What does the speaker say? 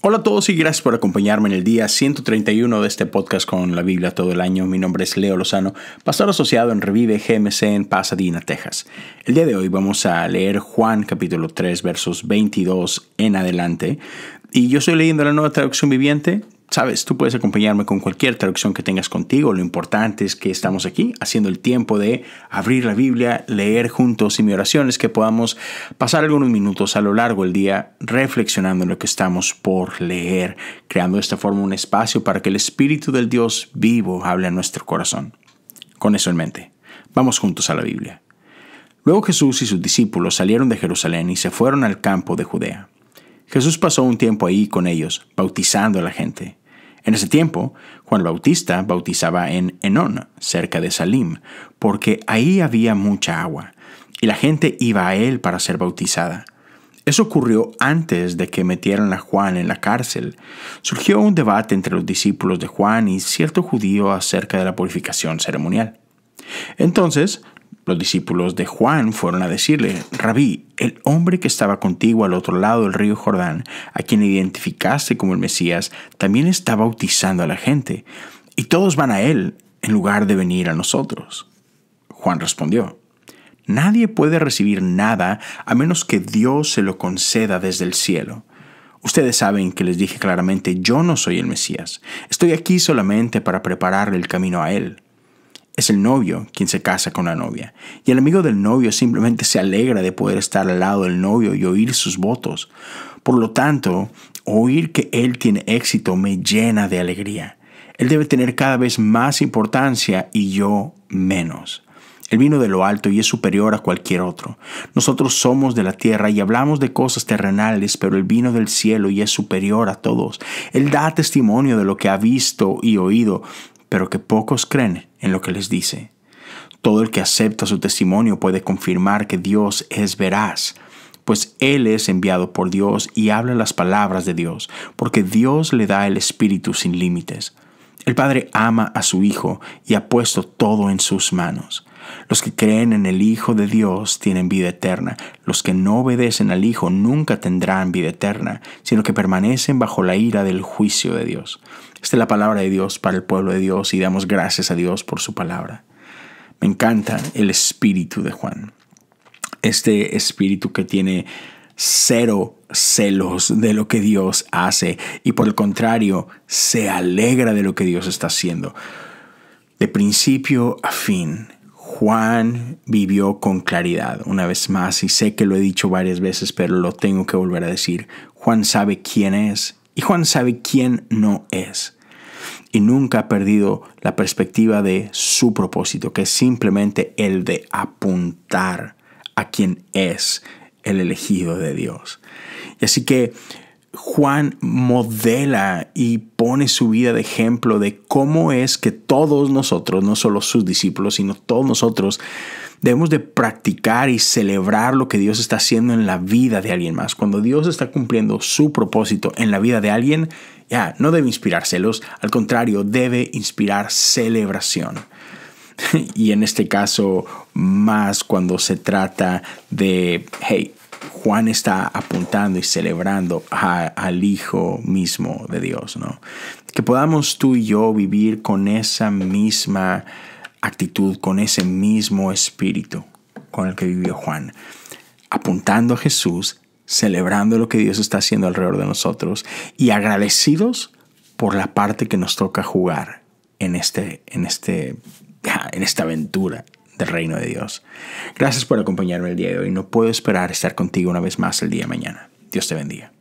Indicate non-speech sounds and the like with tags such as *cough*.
Hola a todos y gracias por acompañarme en el día 131 de este podcast con la Biblia todo el año. Mi nombre es Leo Lozano, pastor asociado en Revive GMC en Pasadena, Texas. El día de hoy vamos a leer Juan capítulo 3 versos 22 en adelante. Y yo estoy leyendo la nueva traducción viviente Sabes, tú puedes acompañarme con cualquier traducción que tengas contigo. Lo importante es que estamos aquí haciendo el tiempo de abrir la Biblia, leer juntos y mi oración es que podamos pasar algunos minutos a lo largo del día reflexionando en lo que estamos por leer, creando de esta forma un espacio para que el Espíritu del Dios vivo hable a nuestro corazón. Con eso en mente, vamos juntos a la Biblia. Luego Jesús y sus discípulos salieron de Jerusalén y se fueron al campo de Judea. Jesús pasó un tiempo ahí con ellos, bautizando a la gente. En ese tiempo, Juan el Bautista bautizaba en Enón, cerca de Salim, porque ahí había mucha agua, y la gente iba a él para ser bautizada. Eso ocurrió antes de que metieran a Juan en la cárcel. Surgió un debate entre los discípulos de Juan y cierto judío acerca de la purificación ceremonial. Entonces, los discípulos de Juan fueron a decirle, Rabí, el hombre que estaba contigo al otro lado del río Jordán, a quien identificaste como el Mesías, también está bautizando a la gente, y todos van a él en lugar de venir a nosotros. Juan respondió, Nadie puede recibir nada a menos que Dios se lo conceda desde el cielo. Ustedes saben que les dije claramente, yo no soy el Mesías. Estoy aquí solamente para prepararle el camino a Él. Es el novio quien se casa con la novia. Y el amigo del novio simplemente se alegra de poder estar al lado del novio y oír sus votos. Por lo tanto, oír que él tiene éxito me llena de alegría. Él debe tener cada vez más importancia y yo menos. Él vino de lo alto y es superior a cualquier otro. Nosotros somos de la tierra y hablamos de cosas terrenales, pero Él vino del cielo y es superior a todos. Él da testimonio de lo que ha visto y oído, pero que pocos creen en lo que les dice. Todo el que acepta su testimonio puede confirmar que Dios es veraz, pues Él es enviado por Dios y habla las palabras de Dios, porque Dios le da el Espíritu sin límites. El Padre ama a su Hijo y ha puesto todo en sus manos. Los que creen en el Hijo de Dios tienen vida eterna. Los que no obedecen al Hijo nunca tendrán vida eterna, sino que permanecen bajo la ira del juicio de Dios. Esta es la palabra de Dios para el pueblo de Dios y damos gracias a Dios por su palabra. Me encanta el espíritu de Juan. Este espíritu que tiene cero celos de lo que Dios hace y por el contrario se alegra de lo que Dios está haciendo. De principio a fin, Juan vivió con claridad, una vez más, y sé que lo he dicho varias veces, pero lo tengo que volver a decir. Juan sabe quién es y Juan sabe quién no es. Y nunca ha perdido la perspectiva de su propósito, que es simplemente el de apuntar a quien es el elegido de Dios. Y así que Juan modela y pone su vida de ejemplo de cómo es que todos nosotros, no solo sus discípulos, sino todos nosotros, debemos de practicar y celebrar lo que Dios está haciendo en la vida de alguien más. Cuando Dios está cumpliendo su propósito en la vida de alguien, ya, no debe inspirar celos, al contrario, debe inspirar celebración. *laughs* y en este caso, más cuando se trata de, hey, Juan está apuntando y celebrando al Hijo mismo de Dios, ¿no? Que podamos tú y yo vivir con esa misma actitud, con ese mismo espíritu con el que vivió Juan, apuntando a Jesús, celebrando lo que Dios está haciendo alrededor de nosotros y agradecidos por la parte que nos toca jugar en, este, en, este, en esta aventura, del reino de Dios. Gracias por acompañarme el día de hoy. No puedo esperar estar contigo una vez más el día de mañana. Dios te bendiga.